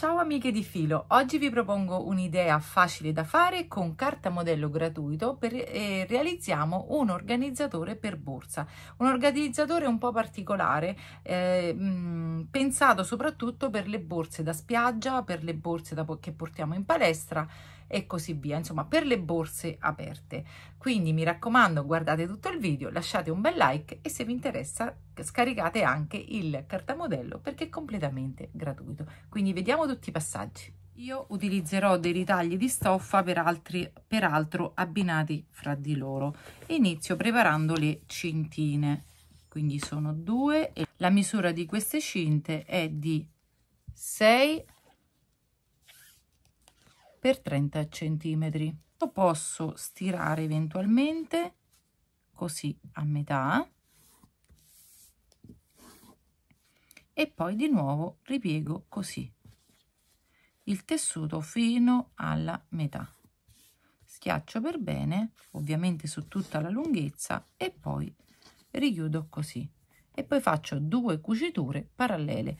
Ciao amiche di filo, oggi vi propongo un'idea facile da fare con carta modello gratuito per, eh, realizziamo un organizzatore per borsa, un organizzatore un po' particolare eh, mh, mm, pensato soprattutto per le borse da spiaggia, per le borse da, che portiamo in palestra e così via, insomma per le borse aperte. Quindi mi raccomando guardate tutto il video, lasciate un bel like e se vi interessa scaricate anche il cartamodello perché è completamente gratuito. Quindi vediamo tutti i passaggi. Io utilizzerò dei ritagli di stoffa per altri, peraltro abbinati fra di loro. Inizio preparando le cintine, quindi sono due. La misura di queste cinte è di 6 per 30 centimetri lo posso stirare eventualmente così a metà e poi di nuovo ripiego così il tessuto fino alla metà schiaccio per bene ovviamente su tutta la lunghezza e poi richiudo così e poi faccio due cuciture parallele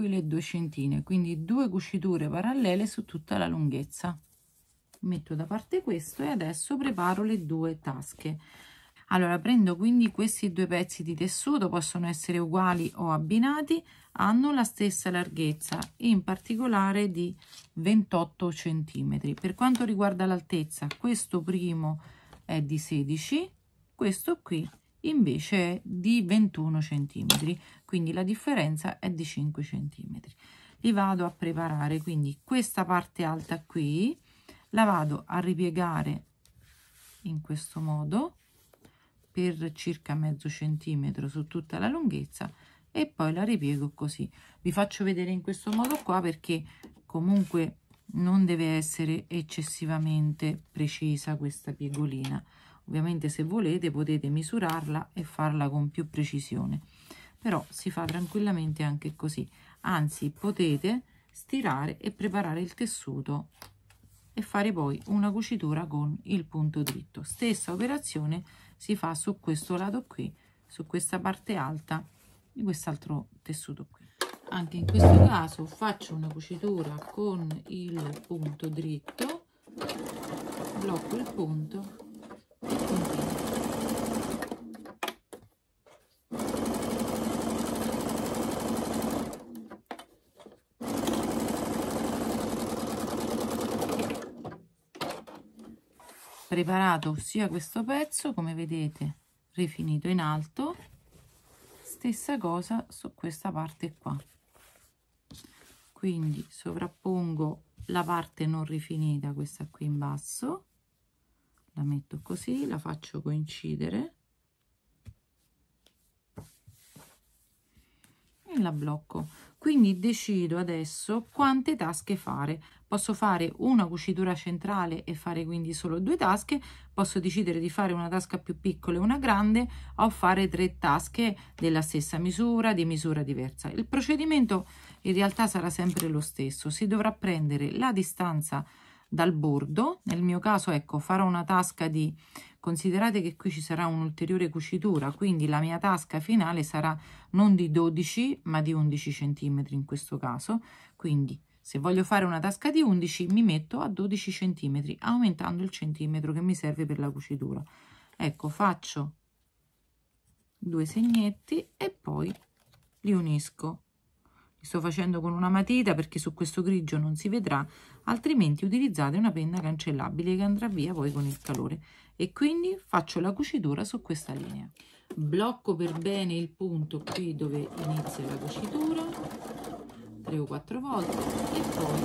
qui le due centine quindi due cuciture parallele su tutta la lunghezza metto da parte questo e adesso preparo le due tasche allora prendo quindi questi due pezzi di tessuto possono essere uguali o abbinati hanno la stessa larghezza in particolare di 28 centimetri per quanto riguarda l'altezza questo primo è di 16 questo qui invece è di 21 centimetri quindi la differenza è di 5 centimetri li vado a preparare quindi questa parte alta qui la vado a ripiegare in questo modo per circa mezzo centimetro su tutta la lunghezza e poi la ripiego così vi faccio vedere in questo modo qua perché comunque non deve essere eccessivamente precisa questa piegolina ovviamente se volete potete misurarla e farla con più precisione però si fa tranquillamente anche così anzi potete stirare e preparare il tessuto e fare poi una cucitura con il punto dritto stessa operazione si fa su questo lato qui su questa parte alta di quest'altro tessuto qui anche in questo caso faccio una cucitura con il punto dritto blocco il punto preparato sia questo pezzo come vedete rifinito in alto stessa cosa su questa parte qua quindi sovrappongo la parte non rifinita questa qui in basso la metto così la faccio coincidere e la blocco quindi decido adesso quante tasche fare posso fare una cucitura centrale e fare quindi solo due tasche posso decidere di fare una tasca più piccola e una grande o fare tre tasche della stessa misura di misura diversa il procedimento in realtà sarà sempre lo stesso si dovrà prendere la distanza dal bordo nel mio caso ecco farò una tasca di Considerate che qui ci sarà un'ulteriore cucitura, quindi la mia tasca finale sarà non di 12 ma di 11 centimetri in questo caso, quindi se voglio fare una tasca di 11 mi metto a 12 centimetri aumentando il centimetro che mi serve per la cucitura. Ecco faccio due segnetti e poi li unisco li sto facendo con una matita perché su questo grigio non si vedrà altrimenti utilizzate una penna cancellabile che andrà via poi con il calore e quindi faccio la cucitura su questa linea blocco per bene il punto qui dove inizia la cucitura 3 o 4 volte e poi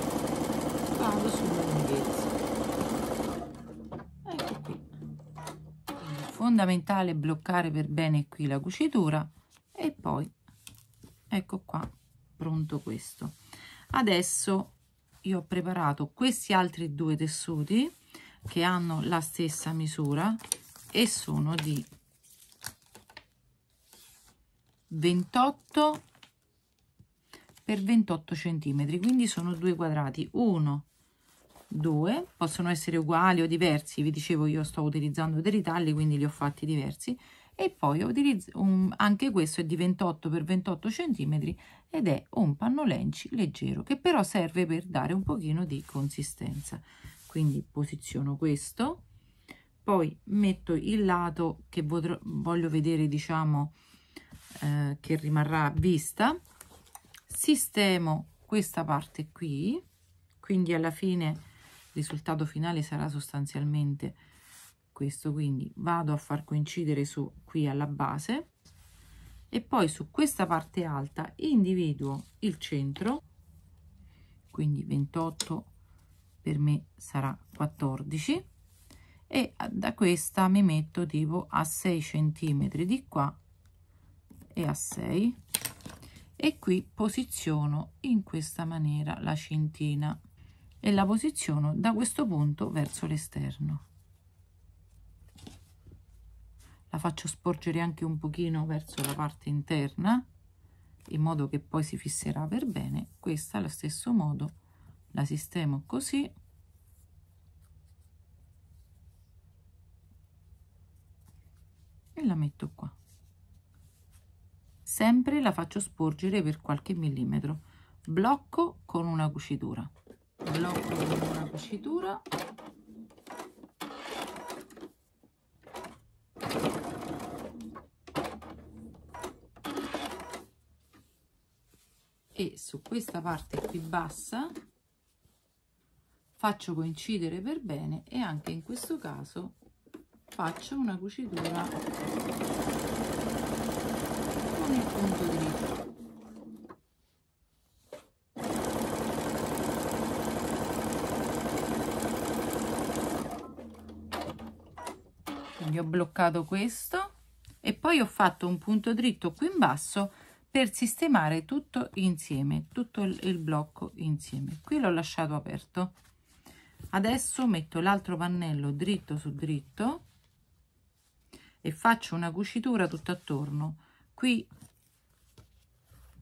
vado sulla lunghezza ecco qui quindi fondamentale bloccare per bene qui la cucitura e poi ecco qua pronto questo adesso io ho preparato questi altri due tessuti che hanno la stessa misura e sono di 28 per 28 centimetri quindi sono due quadrati 1 2 possono essere uguali o diversi vi dicevo io sto utilizzando dei ritagli quindi li ho fatti diversi e poi utilizzo un, anche questo è di 28 per 28 centimetri ed è un panno lenci leggero che però serve per dare un pochino di consistenza quindi posiziono questo poi metto il lato che voglio vedere diciamo eh, che rimarrà a vista sistemo questa parte qui quindi alla fine il risultato finale sarà sostanzialmente questo quindi vado a far coincidere su qui alla base e poi su questa parte alta individuo il centro quindi 28 per me sarà 14 e da questa mi metto tipo a 6 centimetri di qua e a 6 e qui posiziono in questa maniera la cintina e la posiziono da questo punto verso l'esterno la faccio sporgere anche un pochino verso la parte interna in modo che poi si fisserà per bene questa allo stesso modo la sistemo così e la metto qua sempre la faccio sporgere per qualche millimetro blocco con una cucitura blocco con una cucitura e su questa parte qui bassa faccio coincidere per bene e anche in questo caso faccio una cucitura con il punto dritto quindi ho bloccato questo e poi ho fatto un punto dritto qui in basso per sistemare tutto insieme tutto il blocco insieme qui l'ho lasciato aperto adesso metto l'altro pannello dritto su dritto e faccio una cucitura tutto attorno qui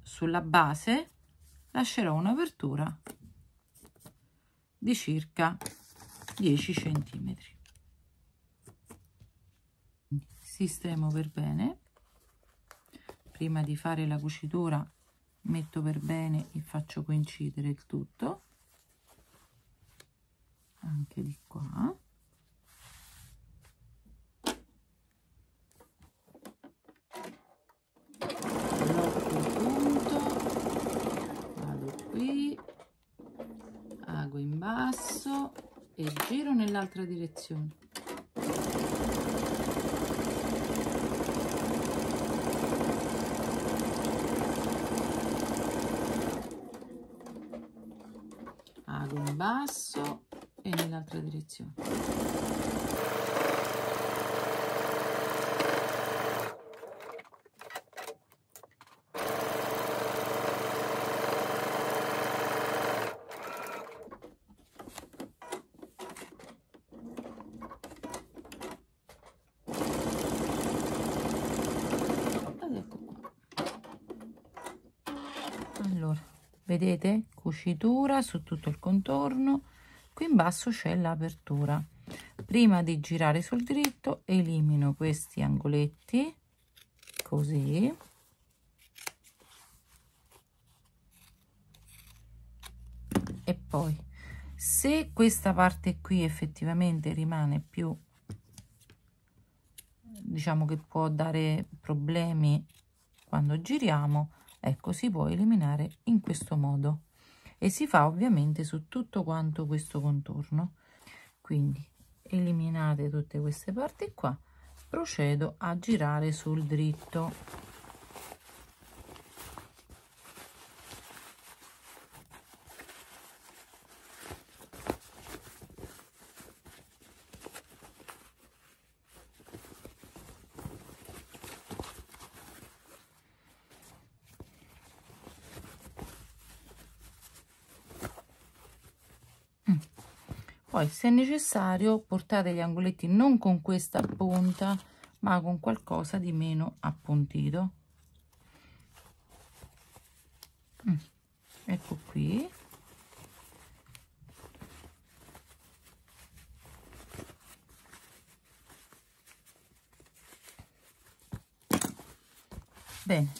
sulla base lascerò un'apertura di circa 10 centimetri sistemo per bene prima di fare la cucitura metto per bene e faccio coincidere il tutto anche di qua punto vado qui ago in basso e giro nell'altra direzione ago in basso e nell'altra direzione. Ecco allora, vedete? Cucitura su tutto il contorno qui ecco, in basso c'è l'apertura prima di girare sul dritto elimino questi angoletti così e poi se questa parte qui effettivamente rimane più diciamo che può dare problemi quando giriamo ecco si può eliminare in questo modo e si fa ovviamente su tutto quanto questo contorno quindi eliminate tutte queste parti qua procedo a girare sul dritto poi se necessario portate gli angoletti non con questa punta ma con qualcosa di meno appuntito mm. ecco qui bene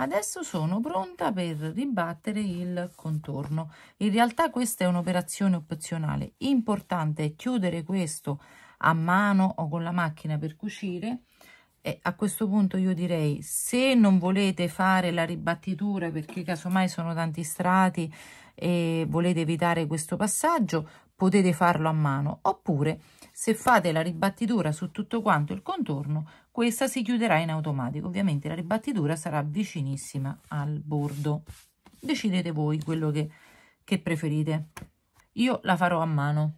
adesso sono pronta per ribattere il contorno in realtà questa è un'operazione opzionale importante è chiudere questo a mano o con la macchina per cucire e a questo punto io direi se non volete fare la ribattitura perché casomai sono tanti strati e volete evitare questo passaggio potete farlo a mano oppure se fate la ribattitura su tutto quanto il contorno questa si chiuderà in automatico ovviamente la ribattitura sarà vicinissima al bordo decidete voi quello che, che preferite io la farò a mano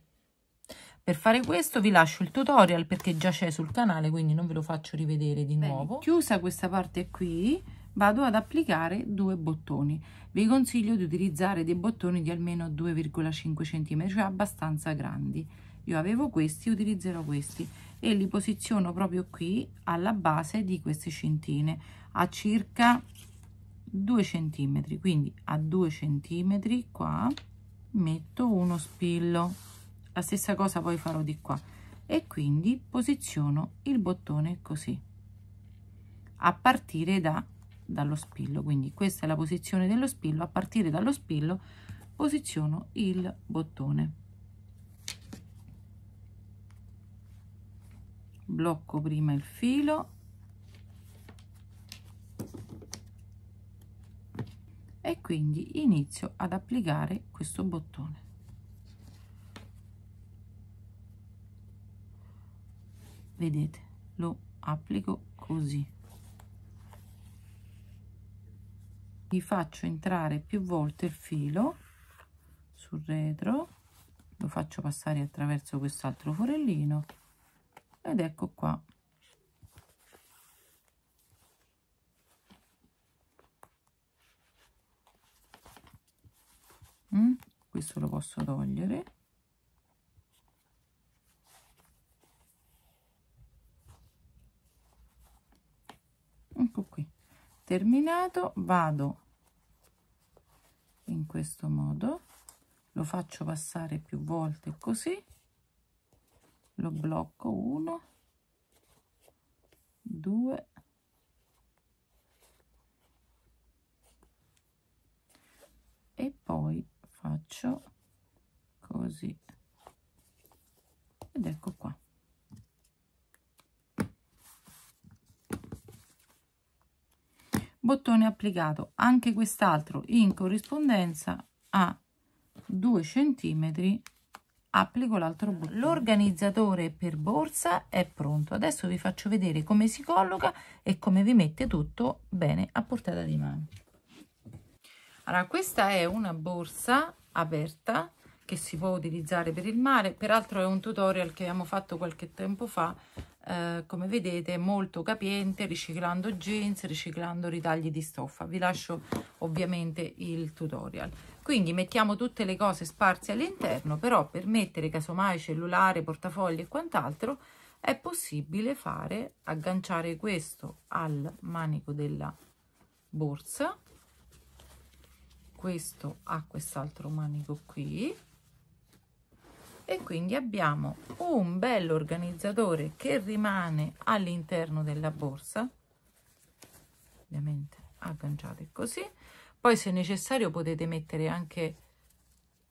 per fare questo vi lascio il tutorial perché già c'è sul canale quindi non ve lo faccio rivedere di Bene, nuovo chiusa questa parte qui vado ad applicare due bottoni. Vi consiglio di utilizzare dei bottoni di almeno 2,5 cm, cioè abbastanza grandi. Io avevo questi, utilizzerò questi e li posiziono proprio qui alla base di queste centine a circa 2 cm, quindi a 2 cm qua metto uno spillo. La stessa cosa poi farò di qua e quindi posiziono il bottone così a partire da dallo spillo quindi questa è la posizione dello spillo a partire dallo spillo posiziono il bottone blocco prima il filo e quindi inizio ad applicare questo bottone vedete lo applico così gli faccio entrare più volte il filo sul retro lo faccio passare attraverso quest'altro forellino ed ecco qua mm? questo lo posso togliere ecco qui terminato vado in questo modo lo faccio passare più volte così lo blocco 1 2 e poi faccio così ed ecco bottone applicato anche quest'altro in corrispondenza a 2 centimetri applico l'altro l'organizzatore per borsa è pronto adesso vi faccio vedere come si colloca e come vi mette tutto bene a portata di mano allora questa è una borsa aperta che si può utilizzare per il mare peraltro è un tutorial che abbiamo fatto qualche tempo fa eh, come vedete molto capiente riciclando jeans riciclando ritagli di stoffa vi lascio ovviamente il tutorial quindi mettiamo tutte le cose sparse all'interno però per mettere casomai cellulare portafogli e quant'altro è possibile fare agganciare questo al manico della borsa questo a quest'altro manico qui e quindi abbiamo un bello organizzatore che rimane all'interno della borsa ovviamente agganciate così poi se necessario potete mettere anche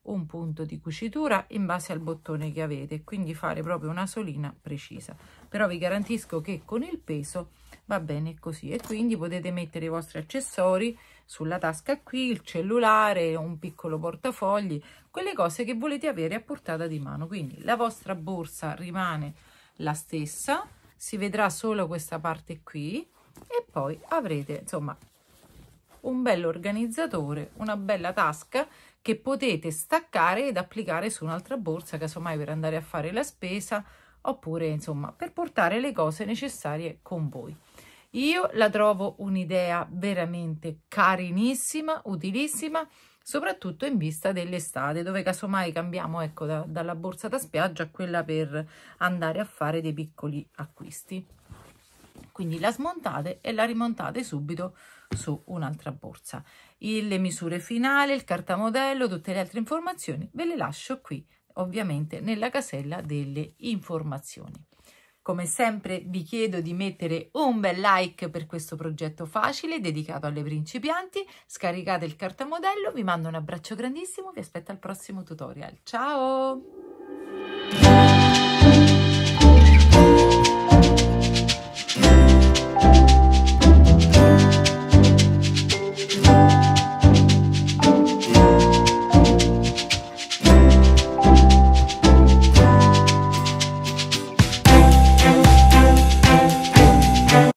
un punto di cucitura in base al bottone che avete quindi fare proprio una solina precisa però vi garantisco che con il peso va bene così e quindi potete mettere i vostri accessori sulla tasca qui, il cellulare, un piccolo portafogli, quelle cose che volete avere a portata di mano. Quindi la vostra borsa rimane la stessa, si vedrà solo questa parte qui e poi avrete insomma un bello organizzatore, una bella tasca che potete staccare ed applicare su un'altra borsa, casomai per andare a fare la spesa oppure insomma per portare le cose necessarie con voi. Io la trovo un'idea veramente carinissima, utilissima, soprattutto in vista dell'estate, dove casomai cambiamo ecco, da, dalla borsa da spiaggia a quella per andare a fare dei piccoli acquisti. Quindi la smontate e la rimontate subito su un'altra borsa. Il, le misure finali, il cartamodello, tutte le altre informazioni ve le lascio qui, ovviamente nella casella delle informazioni. Come sempre vi chiedo di mettere un bel like per questo progetto facile dedicato alle principianti, scaricate il cartamodello, vi mando un abbraccio grandissimo, vi aspetto al prossimo tutorial. Ciao!